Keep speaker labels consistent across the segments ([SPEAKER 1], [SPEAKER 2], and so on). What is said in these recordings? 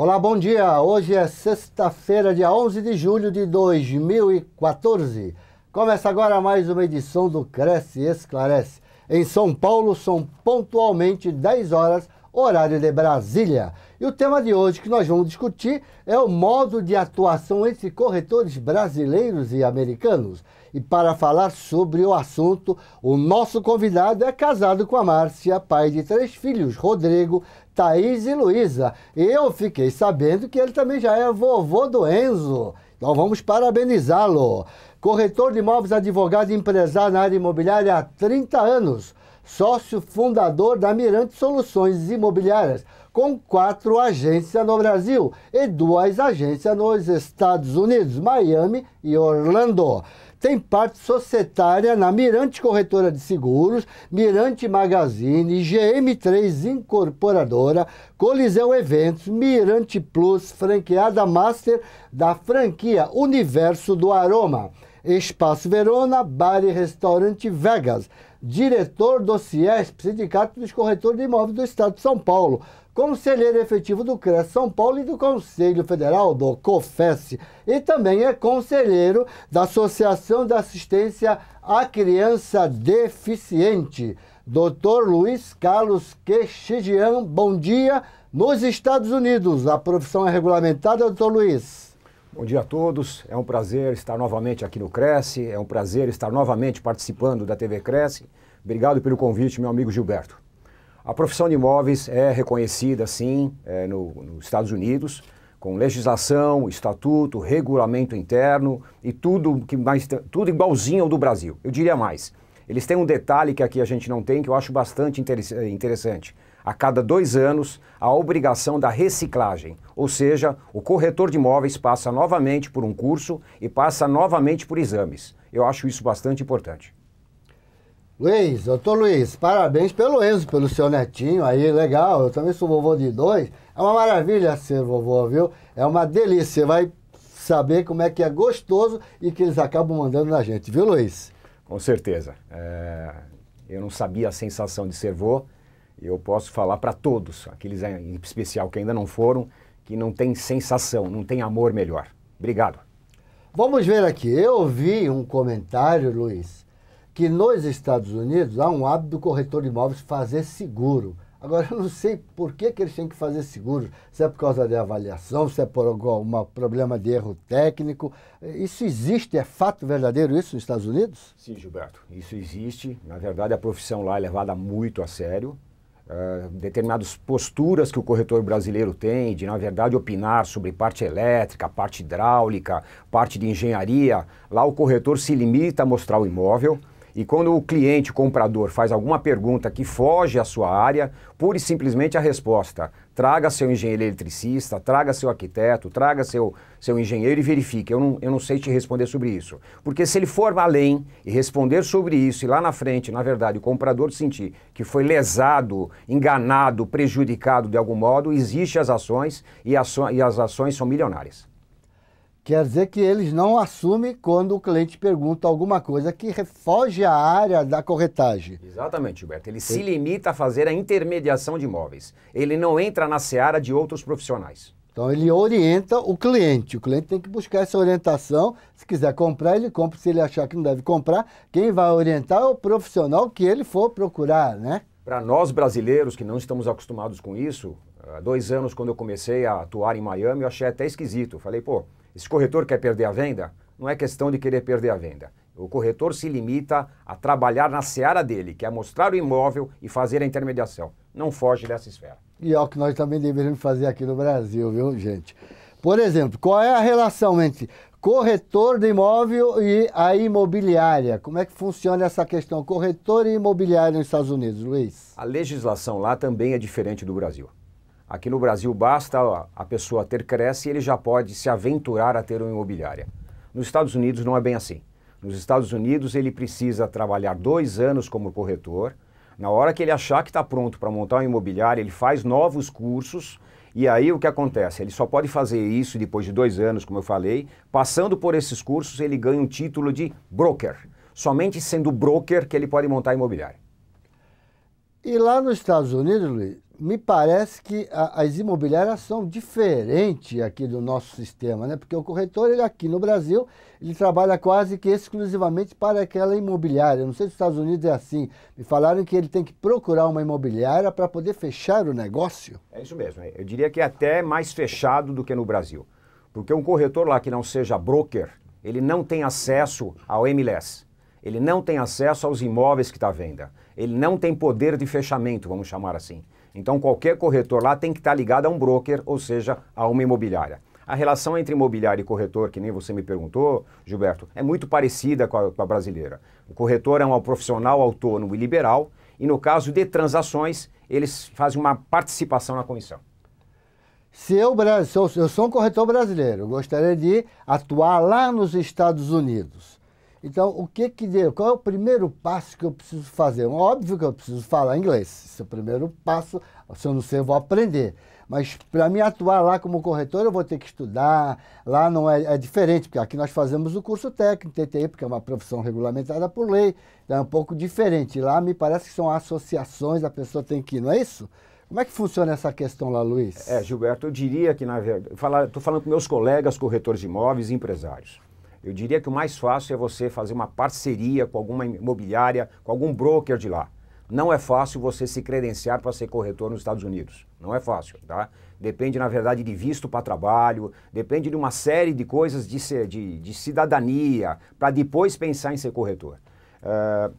[SPEAKER 1] Olá, bom dia. Hoje é sexta-feira, dia 11 de julho de 2014. Começa agora mais uma edição do Cresce Esclarece. Em São Paulo são pontualmente 10 horas, horário de Brasília. E o tema de hoje que nós vamos discutir é o modo de atuação entre corretores brasileiros e americanos. E para falar sobre o assunto, o nosso convidado é casado com a Márcia, pai de três filhos, Rodrigo, Thaís e Luísa. Eu fiquei sabendo que ele também já é vovô do Enzo. Então vamos parabenizá-lo. Corretor de imóveis, advogado e empresário na área imobiliária há 30 anos. Sócio fundador da Mirante Soluções Imobiliárias com quatro agências no Brasil e duas agências nos Estados Unidos, Miami e Orlando. Tem parte societária na Mirante Corretora de Seguros, Mirante Magazine, GM3 Incorporadora, Coliseu Eventos, Mirante Plus, franqueada Master da franquia Universo do Aroma. Espaço Verona, Bar e Restaurante Vegas, diretor do CIESP, Sindicato dos Corretores de Imóveis do Estado de São Paulo, conselheiro efetivo do CRES São Paulo e do Conselho Federal do COFES, e também é conselheiro da Associação de Assistência à Criança Deficiente. Dr. Luiz Carlos Quechidian, bom dia. Nos Estados Unidos, a profissão é regulamentada, doutor Luiz? Bom dia a todos. É um prazer
[SPEAKER 2] estar novamente aqui no Cresce, é um prazer estar novamente participando da TV Cresce. Obrigado pelo convite, meu amigo Gilberto. A profissão de imóveis é reconhecida, sim, é, no, nos Estados Unidos, com legislação, estatuto, regulamento interno e tudo que mais tudo igualzinho ao do Brasil. Eu diria mais. Eles têm um detalhe que aqui a gente não tem, que eu acho bastante eh, interessante. A cada dois anos, a obrigação da reciclagem, ou seja, o corretor de imóveis passa novamente por um curso e passa novamente
[SPEAKER 1] por exames. Eu acho isso bastante importante. Luiz, doutor Luiz, parabéns pelo Enzo, pelo seu netinho aí, legal. Eu também sou vovô de dois. É uma maravilha ser vovô, viu? É uma delícia. Você vai saber como é que é gostoso e que eles acabam mandando na gente, viu, Luiz? Com certeza. É... Eu
[SPEAKER 2] não sabia a sensação de ser vovô. Eu posso falar para todos, aqueles em especial que ainda não foram, que não tem sensação, não tem amor melhor. Obrigado. Vamos
[SPEAKER 1] ver aqui. Eu ouvi um comentário, Luiz que nos Estados Unidos há um hábito do corretor de imóveis fazer seguro. Agora, eu não sei por que, que eles têm que fazer seguro. Se é por causa de avaliação, se é por algum problema de erro técnico. Isso existe? É fato verdadeiro isso nos Estados Unidos?
[SPEAKER 2] Sim, Gilberto. Isso existe. Na verdade, a profissão lá é levada muito a sério. Uh, determinadas posturas que o corretor brasileiro tem de, na verdade, opinar sobre parte elétrica, parte hidráulica, parte de engenharia. Lá o corretor se limita a mostrar o imóvel, e quando o cliente, o comprador, faz alguma pergunta que foge à sua área, pura e simplesmente a resposta. Traga seu engenheiro eletricista, traga seu arquiteto, traga seu, seu engenheiro e verifique. Eu não, eu não sei te responder sobre isso. Porque se ele for além e responder sobre isso e lá na frente, na verdade, o comprador sentir que foi lesado, enganado, prejudicado de algum modo, existem as ações e, aço, e as ações são milionárias.
[SPEAKER 1] Quer dizer que eles não assumem quando o cliente pergunta alguma coisa que foge à área da corretagem.
[SPEAKER 2] Exatamente, Gilberto. Ele se limita a fazer a intermediação de imóveis. Ele não entra na seara de outros
[SPEAKER 1] profissionais. Então ele orienta o cliente. O cliente tem que buscar essa orientação. Se quiser comprar, ele compra. Se ele achar que não deve comprar, quem vai orientar é o profissional que ele for procurar, né?
[SPEAKER 2] Para nós brasileiros que não estamos acostumados com isso, há dois anos quando eu comecei a atuar em Miami, eu achei até esquisito. falei, pô, esse corretor quer perder a venda? Não é questão de querer perder a venda. O corretor se limita a trabalhar na seara dele, que é mostrar o imóvel e fazer a intermediação. Não foge dessa esfera.
[SPEAKER 1] E é o que nós também deveríamos fazer aqui no Brasil, viu, gente? Por exemplo, qual é a relação entre corretor de imóvel e a imobiliária? Como é que funciona essa questão corretor e imobiliária nos Estados Unidos, Luiz? A legislação lá também é diferente do Brasil. Aqui no Brasil
[SPEAKER 2] basta a pessoa ter cresce e ele já pode se aventurar a ter uma imobiliária. Nos Estados Unidos não é bem assim. Nos Estados Unidos ele precisa trabalhar dois anos como corretor. Na hora que ele achar que está pronto para montar uma imobiliária, ele faz novos cursos e aí o que acontece? Ele só pode fazer isso depois de dois anos, como eu falei. Passando por esses cursos, ele ganha um título de broker. Somente sendo broker que ele pode montar imobiliária.
[SPEAKER 1] E lá nos Estados Unidos, Luiz, me parece que a, as imobiliárias são diferentes aqui do nosso sistema, né? Porque o corretor, ele aqui no Brasil, ele trabalha quase que exclusivamente para aquela imobiliária. não sei se nos Estados Unidos é assim. Me falaram que ele tem que procurar uma imobiliária para poder fechar o negócio. É
[SPEAKER 2] isso mesmo. Eu diria que é até mais fechado do que no Brasil. Porque um corretor lá que não seja broker, ele não tem acesso ao MLS. Ele não tem acesso aos imóveis que está à venda. Ele não tem poder de fechamento, vamos chamar assim. Então, qualquer corretor lá tem que estar tá ligado a um broker, ou seja, a uma imobiliária. A relação entre imobiliário e corretor, que nem você me perguntou, Gilberto, é muito parecida com a, com a brasileira. O corretor é um profissional autônomo e liberal, e no caso de transações, eles fazem uma participação na comissão.
[SPEAKER 1] Se eu, eu sou um corretor brasileiro, eu gostaria de atuar lá nos Estados Unidos. Então, o que que deu? Qual é o primeiro passo que eu preciso fazer? Óbvio que eu preciso falar inglês. Esse é o primeiro passo. Se eu não sei, eu vou aprender. Mas para me atuar lá como corretor, eu vou ter que estudar. Lá não é, é diferente, porque aqui nós fazemos o curso técnico, TTI, porque é uma profissão regulamentada por lei. Então é um pouco diferente. Lá me parece que são associações, a pessoa tem que ir, não é isso? Como é que funciona essa questão lá, Luiz? É,
[SPEAKER 2] Gilberto, eu diria que, na verdade, estou falando com meus colegas corretores de imóveis e empresários. Eu diria que o mais fácil é você fazer uma parceria com alguma imobiliária, com algum broker de lá. Não é fácil você se credenciar para ser corretor nos Estados Unidos. Não é fácil, tá? Depende, na verdade, de visto para trabalho, depende de uma série de coisas de, de, de cidadania, para depois pensar em ser corretor. Uh,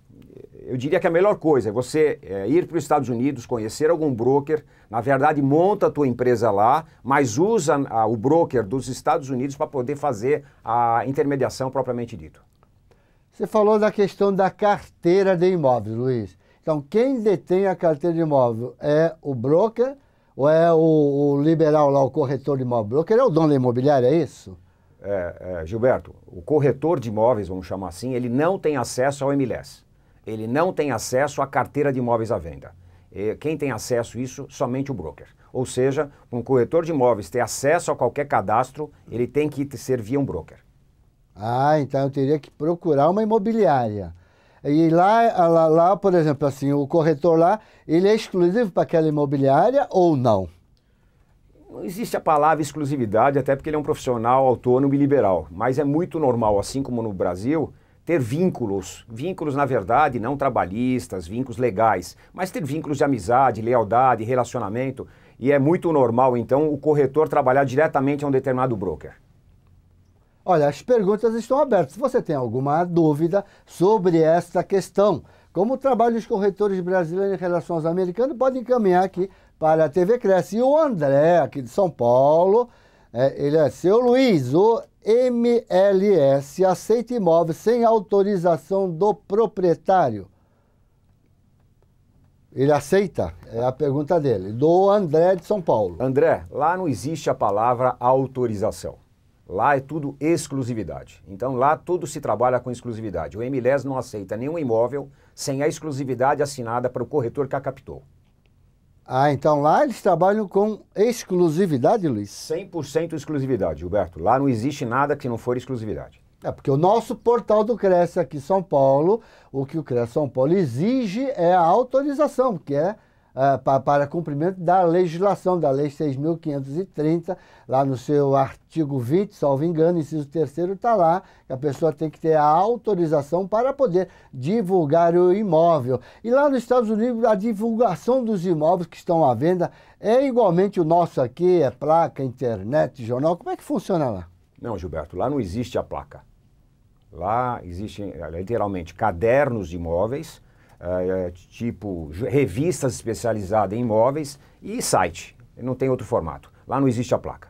[SPEAKER 2] eu diria que a melhor coisa é você é, ir para os Estados Unidos, conhecer algum broker, na verdade monta a tua empresa lá, mas usa a, ah, o broker dos Estados Unidos para poder fazer a intermediação propriamente dito.
[SPEAKER 1] Você falou da questão da carteira de imóveis, Luiz. Então, quem detém a carteira de imóvel é o broker ou é o, o liberal lá, o corretor de imóvel? O broker é o dono da imobiliária, é isso? É, é, Gilberto, o
[SPEAKER 2] corretor de imóveis, vamos chamar assim, ele não tem acesso ao MLS ele não tem acesso à carteira de imóveis à venda. Quem tem acesso a isso? Somente o broker. Ou seja, um corretor de imóveis ter acesso a qualquer cadastro, ele tem que ser via um broker.
[SPEAKER 1] Ah, então eu teria que procurar uma imobiliária. E lá, lá, lá por exemplo, assim, o corretor lá, ele é exclusivo para aquela imobiliária ou não?
[SPEAKER 2] Não existe a palavra exclusividade, até porque ele é um profissional autônomo e liberal. Mas é muito normal, assim como no Brasil, ter vínculos, vínculos na verdade não trabalhistas, vínculos legais, mas ter vínculos de amizade, lealdade, relacionamento. E é muito normal, então, o corretor trabalhar diretamente a um determinado broker.
[SPEAKER 1] Olha, as perguntas estão abertas. Se você tem alguma dúvida sobre esta questão, como trabalham os corretores brasileiros em relação aos americanos, pode encaminhar aqui para a TV Cresce. E o André, aqui de São Paulo, é, ele é seu Luiz, o MLS aceita imóvel sem autorização do proprietário? Ele aceita? É a pergunta dele. Do André de São Paulo. André, lá
[SPEAKER 2] não existe a palavra autorização. Lá é tudo exclusividade. Então lá tudo se trabalha com exclusividade. O MLS não aceita nenhum imóvel sem a exclusividade assinada para o corretor que a captou.
[SPEAKER 1] Ah, então lá eles trabalham com exclusividade,
[SPEAKER 2] Luiz? 100% exclusividade, Gilberto. Lá não existe nada que não for exclusividade. É, porque
[SPEAKER 1] o nosso portal do Cresce aqui em São Paulo, o que o Cresce São Paulo exige é a autorização, que é ah, para, para cumprimento da legislação, da Lei 6.530, lá no seu artigo 20, salvo engano, inciso terceiro está lá, que a pessoa tem que ter a autorização para poder divulgar o imóvel. E lá nos Estados Unidos, a divulgação dos imóveis que estão à venda é igualmente o nosso aqui, é placa, internet, jornal. Como é que funciona lá? Não, Gilberto, lá não existe a placa.
[SPEAKER 2] Lá existem é, literalmente cadernos de imóveis ah, é, tipo revistas especializadas em imóveis e site. Não tem outro formato.
[SPEAKER 1] Lá não existe a placa.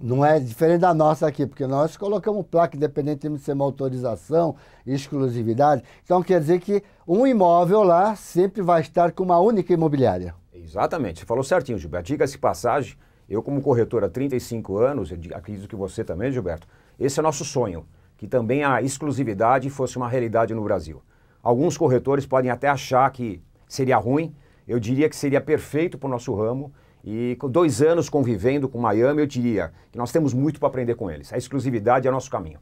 [SPEAKER 1] Não é diferente da nossa aqui, porque nós colocamos placa independente de ser uma autorização, exclusividade. Então quer dizer que um imóvel lá sempre vai estar com uma única imobiliária.
[SPEAKER 2] Exatamente, você falou certinho, Gilberto. Diga-se passagem, eu como corretor há 35 anos, acredito que você também, Gilberto, esse é o nosso sonho, que também a exclusividade fosse uma realidade no Brasil. Alguns corretores podem até achar que seria ruim, eu diria que seria perfeito para o nosso ramo. E com dois anos convivendo com Miami, eu diria que nós temos muito para aprender com eles. A exclusividade é nosso caminho.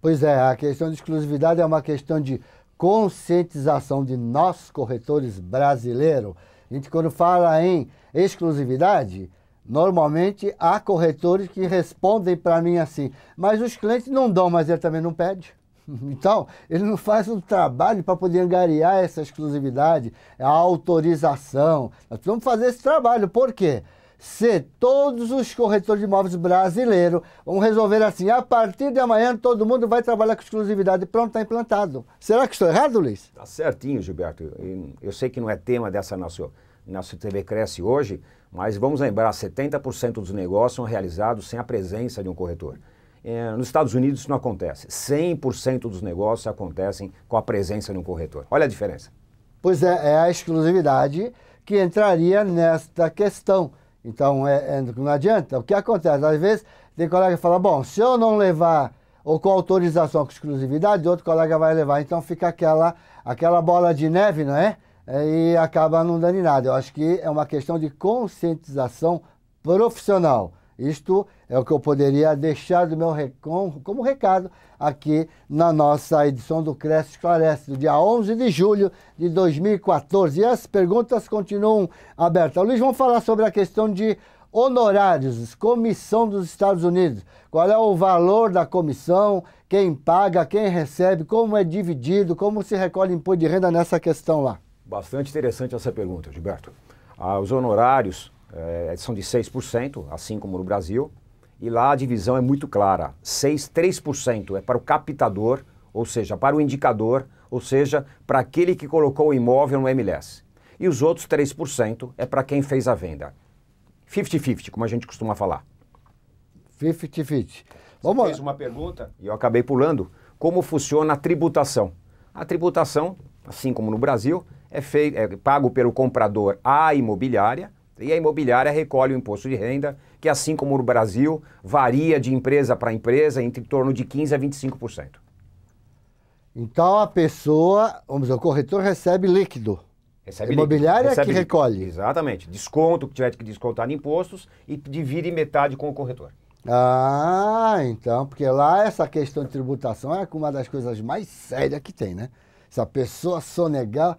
[SPEAKER 1] Pois é, a questão de exclusividade é uma questão de conscientização de nós corretores brasileiros. A gente, quando fala em exclusividade, normalmente há corretores que respondem para mim assim, mas os clientes não dão, mas ele também não pede. Então, ele não faz um trabalho para poder angariar essa exclusividade, a autorização. Nós precisamos fazer esse trabalho. Por quê? Se todos os corretores de imóveis brasileiros vão resolver assim, a partir de amanhã todo mundo vai trabalhar com exclusividade, pronto, está implantado. Será que estou errado, Luiz?
[SPEAKER 2] Está certinho, Gilberto. Eu sei que não é tema dessa nossa, nossa TV Cresce hoje, mas vamos lembrar, 70% dos negócios são realizados sem a presença de um corretor. É, nos Estados Unidos isso não acontece. 100% dos negócios acontecem com a presença de um corretor. Olha a diferença.
[SPEAKER 1] Pois é, é a exclusividade que entraria nesta questão. Então, é, é, não adianta. O que acontece? Às vezes, tem colega que fala, bom, se eu não levar ou com autorização com exclusividade, outro colega vai levar. Então fica aquela, aquela bola de neve, não é? é e acaba não dando em nada. Eu acho que é uma questão de conscientização profissional. Isto é o que eu poderia deixar do meu como recado aqui na nossa edição do Cresce Esclarece, do dia 11 de julho de 2014. E as perguntas continuam abertas. Luiz, vamos falar sobre a questão de honorários, comissão dos Estados Unidos. Qual é o valor da comissão, quem paga, quem recebe, como é dividido, como se recolhe imposto de renda nessa questão lá?
[SPEAKER 2] Bastante interessante essa pergunta, Gilberto. Ah, os honorários é, são de 6%, assim como no Brasil, e lá a divisão é muito clara. 6, 3% é para o captador, ou seja, para o indicador, ou seja, para aquele que colocou o imóvel no MLS. E os outros 3% é para quem fez a venda. 50-50, como a gente costuma falar. 50-50. Vamos Você fez uma pergunta. E eu acabei pulando. Como funciona a tributação? A tributação, assim como no Brasil, é, feito, é pago pelo comprador à imobiliária e a imobiliária recolhe o imposto de renda, que assim como no Brasil, varia de empresa para empresa entre em torno de 15% a 25%.
[SPEAKER 1] Então a pessoa, vamos dizer, o corretor recebe líquido.
[SPEAKER 2] Recebe imobiliária é recebe que recolhe. Exatamente. Desconto, que tiver que descontar em impostos e divide metade com o corretor.
[SPEAKER 1] Ah, então, porque lá essa questão de tributação é uma das coisas mais sérias que tem, né? Se a pessoa sonegar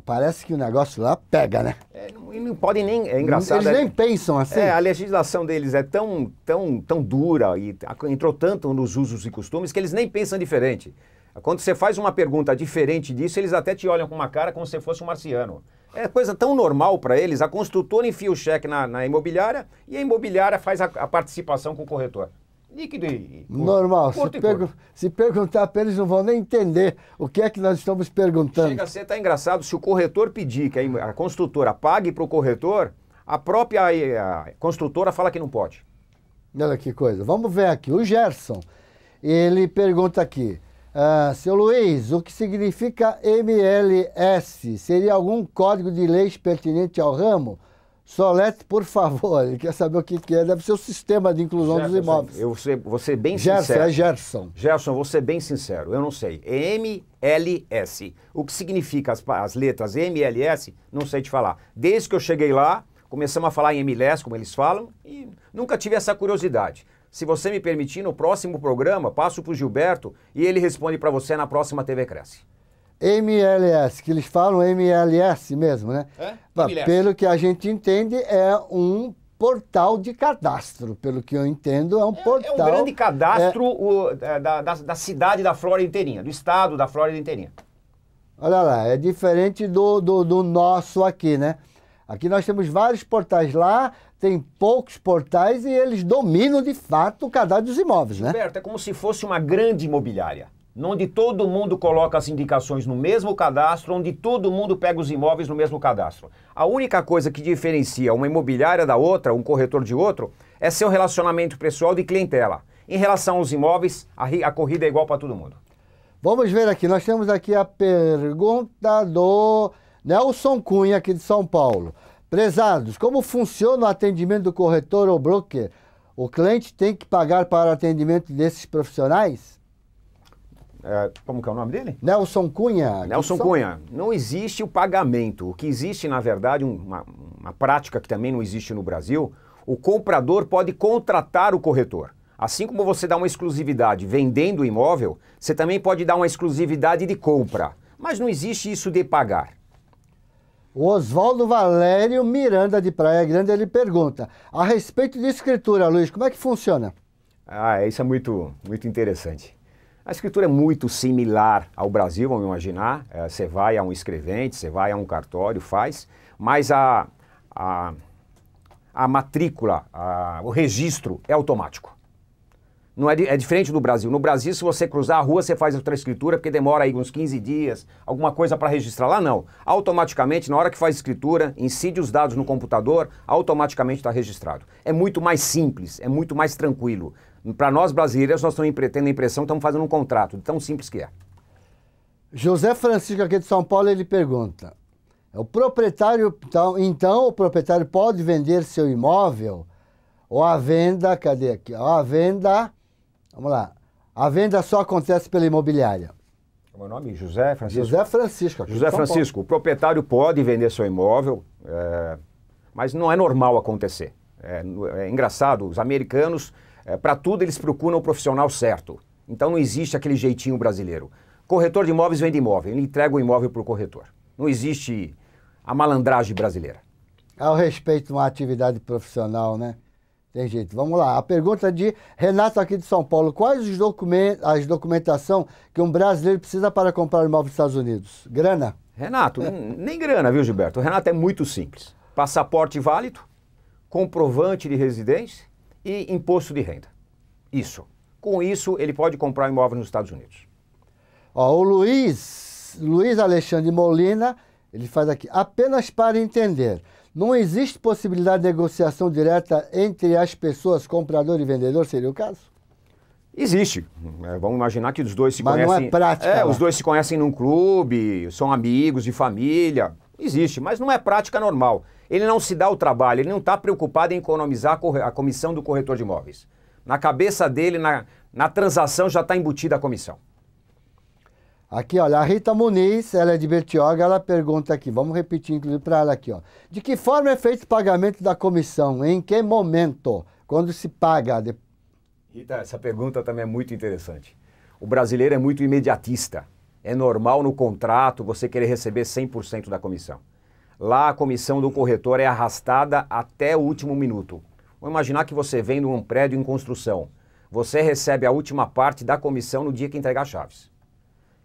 [SPEAKER 1] parece que o negócio lá pega, né? É, não, não podem nem. É engraçado. Eles é, nem pensam assim. É, a
[SPEAKER 2] legislação deles é tão, tão, tão dura e entrou tanto nos usos e costumes que eles nem pensam diferente. Quando você faz uma pergunta diferente disso, eles até te olham com uma cara como se fosse um marciano. É coisa tão normal para eles. A construtora enfia o cheque na, na, imobiliária e a imobiliária faz a, a participação com o corretor líquido e.
[SPEAKER 1] Normal. se, pergu corpo. se perguntar para eles, não vão nem entender o que é que nós estamos perguntando. Chega
[SPEAKER 2] a ser tá engraçado se o corretor pedir que a construtora pague para o corretor, a própria eh, a construtora fala que não pode.
[SPEAKER 1] Olha que coisa. Vamos ver aqui. O Gerson, ele pergunta aqui. Ah, seu Luiz, o que significa MLS? Seria algum código de leis pertinente ao ramo? Solete, por favor, ele quer saber o que, que é, deve ser o sistema de inclusão Gerson, dos imóveis.
[SPEAKER 2] Eu sei, vou ser é bem Gerson, é sincero. É
[SPEAKER 1] Gerson.
[SPEAKER 2] Gerson, vou ser bem sincero, eu não sei. MLS. O que significa as, as letras MLS, não sei te falar. Desde que eu cheguei lá, começamos a falar em MLS, como eles falam, e nunca tive essa curiosidade. Se você me permitir, no próximo programa, passo para o Gilberto e ele responde para você na próxima TV Cresce.
[SPEAKER 1] MLS, que eles falam MLS mesmo, né? É? Pelo que a gente entende, é um portal de cadastro, pelo que eu entendo, é um é, portal. É um grande cadastro
[SPEAKER 2] é o, é, da, da, da cidade da Flórida inteirinha, do estado da Flórida inteirinha.
[SPEAKER 1] Olha lá, é diferente do, do, do, nosso aqui, né? Aqui nós temos vários portais lá, tem poucos portais e eles dominam de fato o cadastro dos imóveis, né?
[SPEAKER 2] Gilberto, é como se fosse uma grande imobiliária onde todo mundo coloca as indicações no mesmo cadastro, onde todo mundo pega os imóveis no mesmo cadastro. A única coisa que diferencia uma imobiliária da outra, um corretor de outro, é seu relacionamento pessoal de clientela. Em relação aos imóveis, a, a corrida é igual para
[SPEAKER 1] todo mundo. Vamos ver aqui, nós temos aqui a pergunta do Nelson Cunha, aqui de São Paulo. Prezados, como funciona o atendimento do corretor ou broker? O cliente tem que pagar para o atendimento desses profissionais? É, como que é o nome dele? Nelson Cunha. Nelson são... Cunha.
[SPEAKER 2] Não existe o pagamento. O que existe, na verdade, uma, uma prática que também não existe no Brasil, o comprador pode contratar o corretor. Assim como você dá uma exclusividade vendendo o imóvel, você também pode dar uma exclusividade de compra. Mas não existe isso de pagar.
[SPEAKER 1] O Oswaldo Valério Miranda de Praia Grande ele pergunta: a respeito de escritura, Luiz, como é que funciona? Ah, isso é muito, muito interessante. A
[SPEAKER 2] escritura é muito similar ao Brasil, vamos imaginar. É, você vai a um escrevente, você vai a um cartório, faz, mas a, a, a matrícula, a, o registro é automático. Não é, é, diferente do Brasil. No Brasil, se você cruzar a rua, você faz outra escritura, porque demora aí uns 15 dias, alguma coisa para registrar. Lá não. Automaticamente, na hora que faz escritura, incide os dados no computador, automaticamente está registrado. É muito mais simples, é muito mais tranquilo. Para nós brasileiros, nós estamos tendo a impressão que estamos fazendo um contrato,
[SPEAKER 1] tão simples que é. José Francisco, aqui de São Paulo, ele pergunta: é o proprietário, então, então o proprietário pode vender seu imóvel ou a venda, cadê aqui? a venda, vamos lá, a venda só acontece pela imobiliária. É o meu nome é José Francisco. José Francisco. José Francisco,
[SPEAKER 2] o proprietário pode vender seu imóvel, é, mas não é normal acontecer. É, é engraçado, os americanos é, Para tudo, eles procuram o profissional certo. Então não existe aquele jeitinho brasileiro. Corretor de imóveis vende imóvel, ele entrega o imóvel para o corretor. Não existe a malandragem brasileira.
[SPEAKER 1] Ao respeito de uma atividade profissional, né? Tem jeito. Vamos lá. A pergunta de Renato aqui de São Paulo. Quais os document... as documentação que um brasileiro precisa para comprar um imóvel nos Estados Unidos? Grana? Renato,
[SPEAKER 2] nem grana, viu, Gilberto? O Renato é muito simples. Passaporte válido, comprovante de residência e imposto de renda. Isso. Com isso, ele pode comprar imóvel nos Estados Unidos.
[SPEAKER 1] Ó, o Luiz, Luiz Alexandre Molina, ele faz aqui, apenas para entender, não existe possibilidade de negociação direta entre as pessoas, comprador e vendedor, seria o caso? Existe.
[SPEAKER 2] É, vamos imaginar que os dois se Mas conhecem. Não é prática. É, né? os dois se conhecem num clube, são amigos de família. Existe, mas não é prática normal. Ele não se dá o trabalho, ele não está preocupado em economizar a
[SPEAKER 1] comissão do corretor de imóveis.
[SPEAKER 2] Na cabeça dele, na, na transação, já está embutida a comissão.
[SPEAKER 1] Aqui, olha, a Rita Muniz, ela é de Bertioga, ela pergunta aqui, vamos repetir inclusive para ela aqui, ó. De que forma é feito o pagamento da comissão? Em que momento? Quando se paga? De...
[SPEAKER 2] Rita, essa pergunta também é muito interessante. O brasileiro é muito imediatista é normal no contrato você querer receber 100% da comissão. Lá a comissão do corretor é arrastada até o último minuto. Vamos imaginar que você vem um prédio em construção. Você recebe a última parte da comissão no dia que entregar chaves.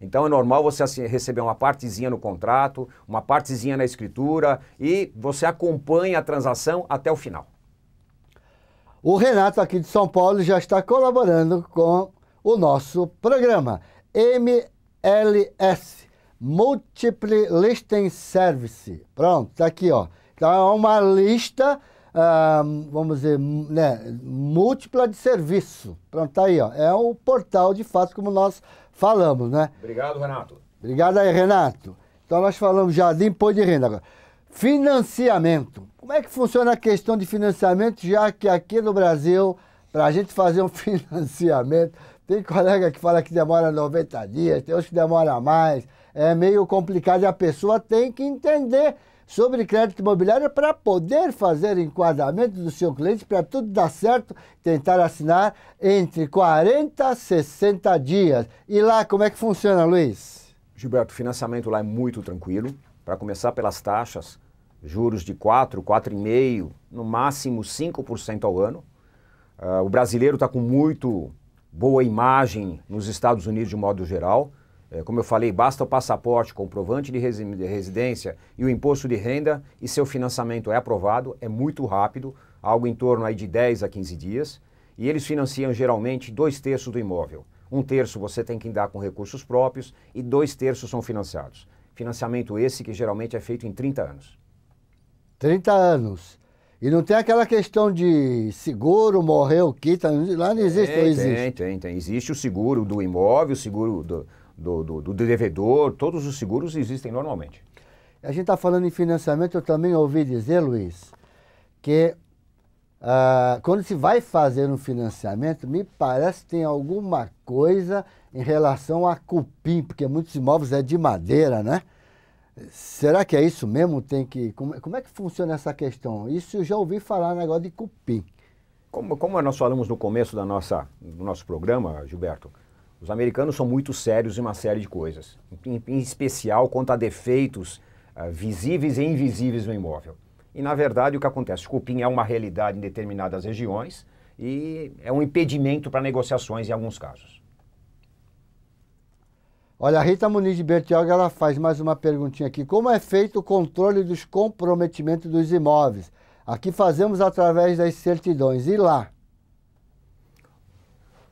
[SPEAKER 2] Então é normal você receber uma partezinha no contrato, uma partezinha na escritura e você acompanha a transação até o final.
[SPEAKER 1] O Renato aqui de São Paulo já está colaborando com o nosso programa. MLS, Multiple Listing Service. Pronto, tá aqui, ó. Então é uma lista, um, vamos dizer, né, múltipla de serviço. Pronto, tá aí, ó. É um portal de fato, como nós falamos, né?
[SPEAKER 2] Obrigado, Renato.
[SPEAKER 1] Obrigado aí, Renato. Então nós falamos já de imposto de renda agora. Financiamento. Como é que funciona a questão de financiamento, já que aqui no Brasil, para a gente fazer um financiamento, tem colega que fala que demora 90 dias, tem outros que demora mais. É meio complicado e a pessoa tem que entender sobre crédito imobiliário para poder fazer enquadramento do seu cliente, para tudo dar certo, tentar assinar entre 40 e 60 dias. E lá, como é que funciona, Luiz? Gilberto, o financiamento lá é muito tranquilo. Para começar pelas
[SPEAKER 2] taxas, juros de 4, 4,5, no máximo 5% ao ano. Uh, o brasileiro está com muito boa imagem nos Estados Unidos de modo geral. É, como eu falei, basta o passaporte, comprovante de residência e o imposto de renda e seu financiamento é aprovado, é muito rápido, algo em torno aí de 10 a 15 dias. E eles financiam geralmente dois terços do imóvel. Um terço você tem que dar com recursos próprios e dois terços são financiados. Financiamento esse que geralmente é feito em
[SPEAKER 1] 30 anos. 30 anos. E não tem aquela questão de seguro, morreu, quita, tá, lá não existe, tem, não é, existe. Tem,
[SPEAKER 2] tem, tem. Existe o seguro do imóvel, o seguro do, do, do, do devedor, todos os seguros existem normalmente.
[SPEAKER 1] A gente está falando em financiamento, eu também ouvi dizer, Luiz, que ah, quando se vai fazer um financiamento, me parece que tem alguma coisa em relação a cupim, porque muitos imóveis é de madeira, né? Será que é isso mesmo? Tem que como, como é que funciona essa questão? Isso eu já ouvi falar negócio de cupim.
[SPEAKER 2] Como, como nós falamos no começo da nossa, do nosso programa, Gilberto, os americanos são muito sérios em uma série de coisas, em, em especial quanto a defeitos uh, visíveis e invisíveis no imóvel. E, na verdade, o que acontece? cupim é uma realidade em determinadas regiões e é um impedimento para negociações em alguns casos.
[SPEAKER 1] Olha, a Rita Muniz de Bertioga ela faz mais uma perguntinha aqui. Como é feito o controle dos comprometimentos dos imóveis? Aqui fazemos através das certidões. E lá?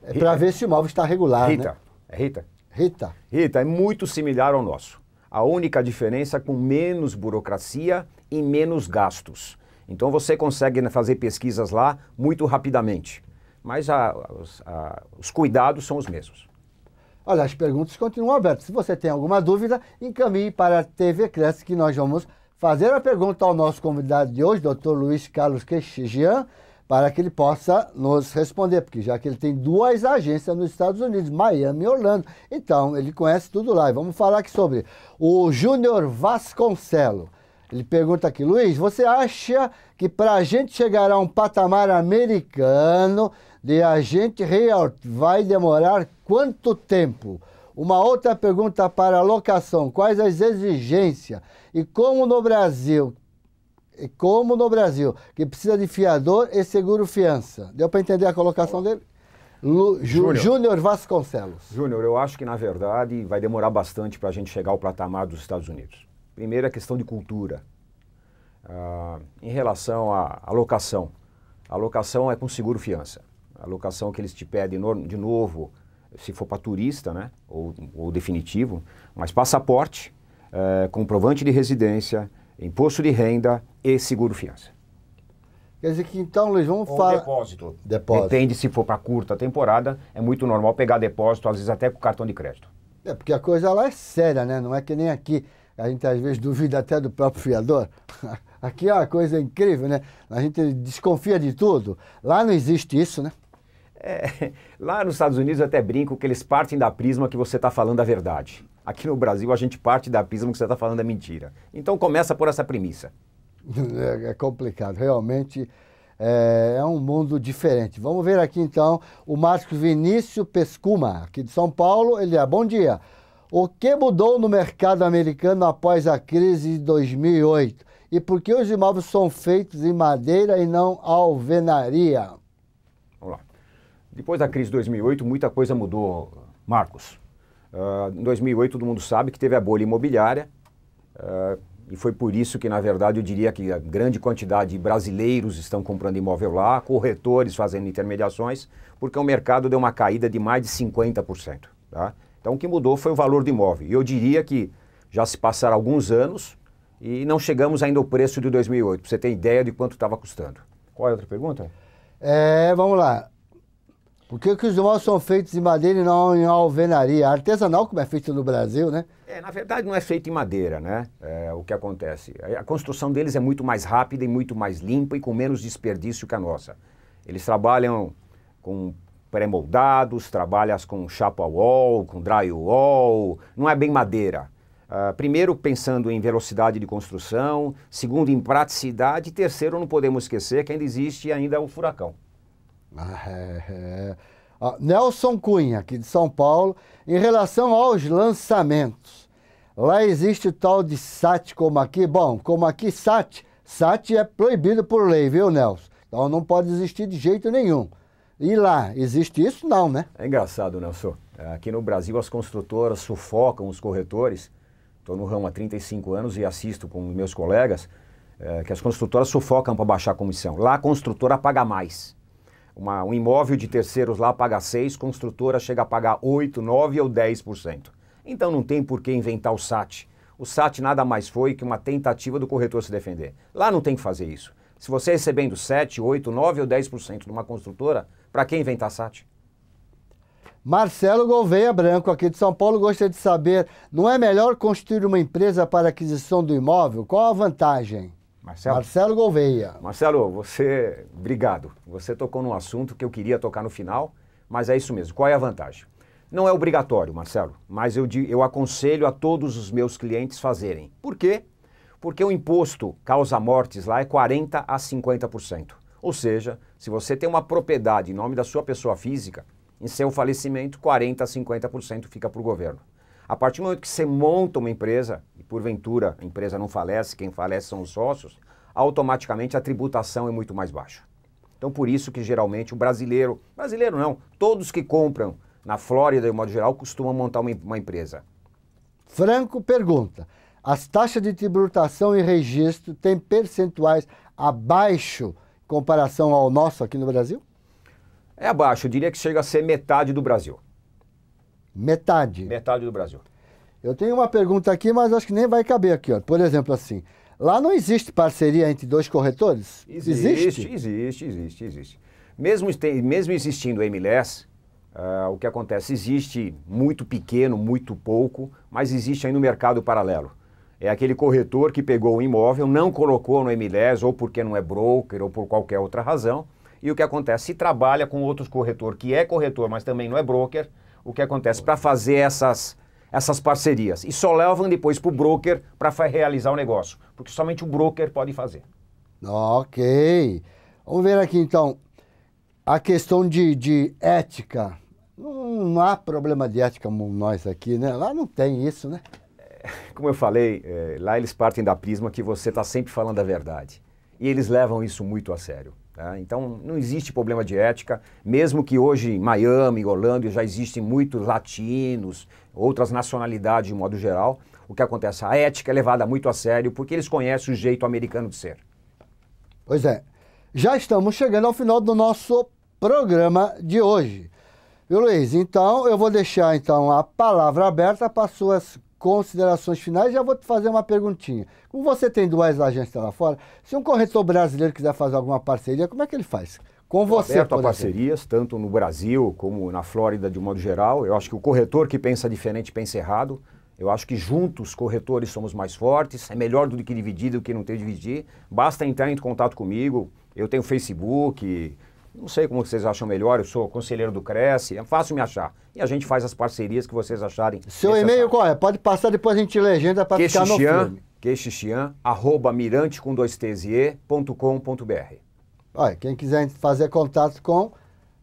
[SPEAKER 1] É para ver se o imóvel está regular, Rita, né?
[SPEAKER 2] É Rita. Rita. Rita, é muito similar ao nosso. A única diferença é com menos burocracia e menos gastos. Então você consegue né, fazer pesquisas lá muito rapidamente. Mas a, a, os cuidados são os mesmos.
[SPEAKER 1] Olha, as perguntas continuam abertas. Se você tem alguma dúvida, encaminhe para a TV Cresce que nós vamos fazer a pergunta ao nosso convidado de hoje, Dr. Luiz Carlos Queixigian, para que ele possa nos responder, porque já que ele tem duas agências nos Estados Unidos, Miami e Orlando, então ele conhece tudo lá. E vamos falar aqui sobre o Júnior Vasconcelo. Ele pergunta aqui, Luiz, você acha que para a gente chegar a um patamar americano de agente real vai demorar quanto tempo? Uma outra pergunta para a locação, quais as exigências? E como no Brasil, e como no Brasil, que precisa de fiador e seguro fiança? Deu para entender a colocação dele? Júnior Vasconcelos. Júnior, eu acho que
[SPEAKER 2] na verdade vai demorar bastante para a gente chegar ao patamar dos Estados Unidos. Primeiro, é a questão de cultura. Ah, em relação à alocação, a alocação é com seguro fiança. A alocação que eles te pedem no, de novo, se for para turista, né, ou, ou, definitivo, mas passaporte, eh, comprovante de residência, imposto de renda e seguro fiança.
[SPEAKER 1] Quer dizer que então eles vão falar. Depósito.
[SPEAKER 2] depósito. Depende se for para curta temporada, é muito normal pegar depósito, às vezes até com cartão de
[SPEAKER 1] crédito. É, porque a coisa lá é séria, né? Não é que nem aqui a gente às vezes duvida até do próprio fiador. Aqui é uma coisa incrível, né? A gente desconfia de tudo. Lá não existe isso, né?
[SPEAKER 2] É, lá nos Estados Unidos eu até brinco que eles partem da prisma que você está falando a verdade. Aqui no Brasil a gente parte da prisma que você está falando a mentira. Então começa por essa premissa.
[SPEAKER 1] É, é complicado, realmente é, é, um mundo diferente. Vamos ver aqui então o Marcos Vinícius Pescuma, aqui de São Paulo. Ele é bom dia. O que mudou no mercado americano após a crise de 2008? E por que os imóveis são feitos em madeira e não alvenaria?
[SPEAKER 2] Vamos lá. Depois da crise de 2008, muita coisa mudou, Marcos. Uh, em 2008, todo mundo sabe que teve a bolha imobiliária. Uh, e foi por isso que, na verdade, eu diria que a grande quantidade de brasileiros estão comprando imóvel lá, corretores fazendo intermediações, porque o mercado deu uma caída de mais de 50%. Tá? Então o que mudou foi o valor do imóvel. E eu diria que já se passaram alguns anos e não chegamos ainda ao preço de 2008, para você ter ideia de quanto estava custando. Qual é a outra pergunta?
[SPEAKER 1] É, vamos lá. Por que, que os móveis são feitos em madeira e não em alvenaria? Artesanal, como é feito no Brasil, né?
[SPEAKER 2] É, na verdade, não é feito em madeira, né? É, o que acontece. É, a construção deles é muito mais rápida e muito mais limpa e com menos desperdício que a nossa. Eles trabalham com pré-moldados, trabalhas com chapa wall, com drywall, não é bem madeira. Uh, primeiro, pensando em velocidade de construção, segundo, em praticidade, e terceiro, não podemos esquecer que ainda existe ainda o furacão.
[SPEAKER 1] Ah, é, é. Ah, Nelson Cunha, aqui de São Paulo, em relação aos lançamentos. Lá existe o tal de SAT como aqui. Bom, como aqui SAT, SAT é proibido por lei, viu, Nelson? Então não pode existir de jeito nenhum. E lá, existe isso? Não, né? É engraçado, Nelson. É, aqui no Brasil, as
[SPEAKER 2] construtoras sufocam os corretores. Estou no ramo há 35 anos e assisto com meus colegas é, que as construtoras sufocam para baixar a comissão. Lá, a construtora paga mais. Uma, um imóvel de terceiros lá paga 6, construtora chega a pagar 8, 9 ou 10%. Então não tem por que inventar o SAT. O SAT nada mais foi que uma tentativa do corretor se defender. Lá não tem que fazer isso. Se você recebendo 7, 8, 9 ou 10% de uma construtora, para quem vem Tassat?
[SPEAKER 1] Marcelo Gouveia Branco, aqui de São Paulo, gostaria de saber: não é melhor construir uma empresa para aquisição do imóvel? Qual a vantagem?
[SPEAKER 2] Marcelo, Marcelo Gouveia. Marcelo, você. Obrigado. Você tocou num assunto que eu queria tocar no final, mas é isso mesmo. Qual é a vantagem? Não é obrigatório, Marcelo, mas eu, eu aconselho a todos os meus clientes fazerem. Por quê? Porque o imposto causa mortes lá é 40 a 50%. Ou seja, se você tem uma propriedade em nome da sua pessoa física, em seu falecimento, 40 a 50% fica para o governo. A partir do momento que você monta uma empresa, e porventura a empresa não falece, quem falece são os sócios, automaticamente a tributação é muito mais baixa. Então, por isso que geralmente o brasileiro, brasileiro não, todos que compram na Flórida, de modo geral, costumam montar uma, uma empresa.
[SPEAKER 1] Franco pergunta: as taxas de tributação e registro têm percentuais abaixo em comparação ao nosso aqui no Brasil?
[SPEAKER 2] É abaixo, eu diria que chega a ser metade do Brasil.
[SPEAKER 1] Metade?
[SPEAKER 2] Metade do Brasil.
[SPEAKER 1] Eu tenho uma pergunta aqui, mas acho que nem vai caber aqui. Ó. Por exemplo, assim, lá não existe parceria entre dois corretores? Existe, existe,
[SPEAKER 2] existe, existe. existe. Mesmo, mesmo existindo o MLS, uh, é, o que acontece? Existe muito pequeno, muito pouco, mas existe aí no mercado paralelo é aquele corretor que pegou o imóvel, não colocou no MLS, ou porque não é broker, ou por qualquer outra razão. E o que acontece? Se trabalha com outros corretor que é corretor, mas também não é broker, o que acontece? Para fazer essas,
[SPEAKER 1] essas parcerias.
[SPEAKER 2] E só levam depois para o broker para realizar o negócio, porque somente o broker pode fazer.
[SPEAKER 1] Ok. Vamos ver aqui então a questão de, de ética. Não, não há problema de ética como nós aqui, né? Lá não tem isso, né? como eu
[SPEAKER 2] falei, é, lá eles partem da prisma que você está sempre falando a verdade. E eles levam isso muito a sério. Tá? Então, não existe problema de ética, mesmo que hoje em Miami, Orlando, já existem muitos latinos, outras nacionalidades de modo geral. O que acontece? A ética é levada muito a sério porque eles conhecem
[SPEAKER 1] o jeito americano de ser. Pois é. Já estamos chegando ao final do nosso programa de hoje. Viu, Luiz? Então, eu vou deixar então a palavra aberta para suas considerações finais, já vou te fazer uma perguntinha. Como você tem duas agências lá fora, se um corretor brasileiro quiser fazer alguma parceria, como é que ele faz? Com você, aberto a parcerias,
[SPEAKER 2] exemplo. tanto no Brasil como na Flórida de um modo geral. Eu acho que o corretor que pensa diferente pensa errado. Eu acho que juntos, corretores, somos mais fortes. É melhor do que dividir do que não ter dividir. Basta entrar em contato comigo. Eu tenho Facebook, não sei como vocês acham melhor, eu sou conselheiro do Cresce, é fácil me achar. E a gente faz as parcerias que vocês acharem. Seu e-mail
[SPEAKER 1] qual é? Pode passar, depois a gente legenda para ficar no filme.
[SPEAKER 2] Queixixian, arroba
[SPEAKER 1] mirante com dois t's e ponto com, ponto br. Olha, quem quiser fazer contato com...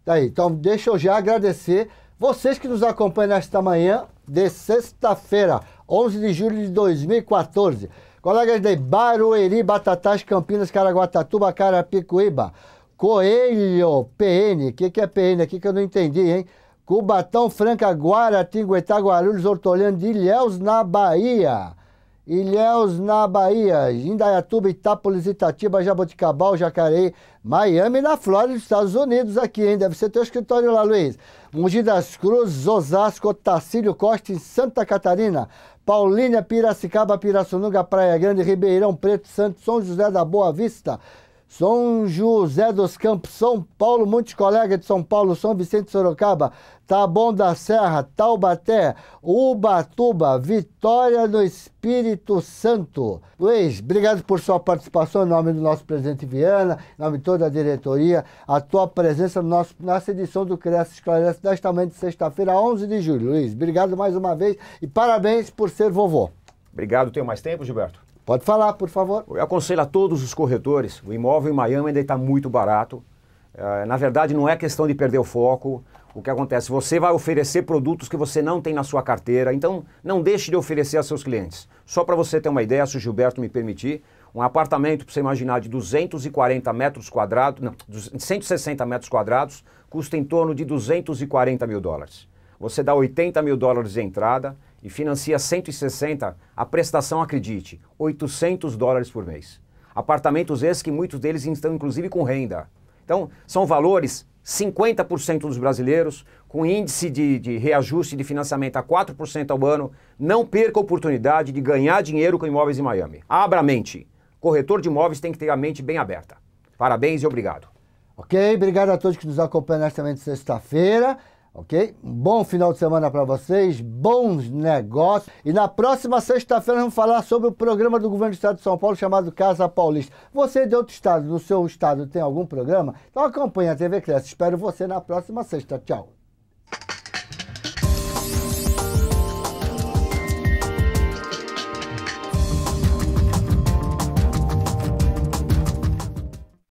[SPEAKER 1] Daí, tá então deixa eu já agradecer vocês que nos acompanham nesta manhã de sexta-feira, 11 de julho de 2014. Colegas de Barueri, Batatais, Campinas, Caraguatatuba, Carapicuíba. Coelho, PN. O que, que é PN aqui que eu não entendi, hein? Cubatão, Franca, Guaratinguetá, Guarulhos, Hortolândia de Ilhéus, na Bahia. Ilhéus, na Bahia. Indaiatuba, Itápolis, Itatiba, Jaboticabal, Jacareí, Miami, na Flórida, Estados Unidos aqui, hein? Deve ser teu escritório lá, Luiz. Mogi das Cruzes, Osasco, Tacílio Costa, em Santa Catarina. Paulínia, Piracicaba, Pirassununga, Praia Grande, Ribeirão Preto, Santo, São José da Boa Vista. São José dos Campos, São Paulo, muitos colegas de São Paulo, São Vicente Sorocaba, Taboão da Serra, Taubaté, Ubatuba, Vitória do Espírito Santo. Luiz, obrigado por sua participação em nome do nosso presidente Viana, em nome de toda a diretoria, a tua presença no nosso, nossa edição do Cresce Esclarece desta manhã de sexta-feira, 11 de julho. Luiz, obrigado mais uma vez e parabéns por ser vovô.
[SPEAKER 2] Obrigado, tenho mais tempo, Gilberto.
[SPEAKER 1] Pode falar, por favor.
[SPEAKER 2] Eu aconselho a todos os corretores, o imóvel em Miami ainda está muito barato. É, na verdade, não é questão de perder o foco. O que acontece? Você vai oferecer produtos que você não tem na sua carteira, então não deixe de oferecer a seus clientes. Só para você ter uma ideia, se o Gilberto me permitir, um apartamento, para você imaginar, de 240 metros quadrados, não, 160 metros quadrados, custa em torno de 240 mil dólares. Você dá 80 mil dólares de entrada e financia 160, a prestação, acredite, 800 dólares por mês. Apartamentos esses que muitos deles estão inclusive com renda. Então, são valores 50% dos brasileiros, com índice de, de, reajuste de financiamento a 4% ao ano, não perca a oportunidade de ganhar dinheiro com imóveis em Miami. Abra a mente. Corretor de imóveis tem que ter a mente bem aberta. Parabéns e obrigado.
[SPEAKER 1] Ok, obrigado a todos que nos acompanham nesta sexta-feira. Ok? Bom final de semana para vocês, bons negócios. E na próxima sexta-feira vamos falar sobre o programa do governo do estado de São Paulo chamado Casa Paulista. Você de outro estado, no seu estado, tem algum programa? Então acompanhe a TV Cresce. Espero você na próxima sexta. Tchau.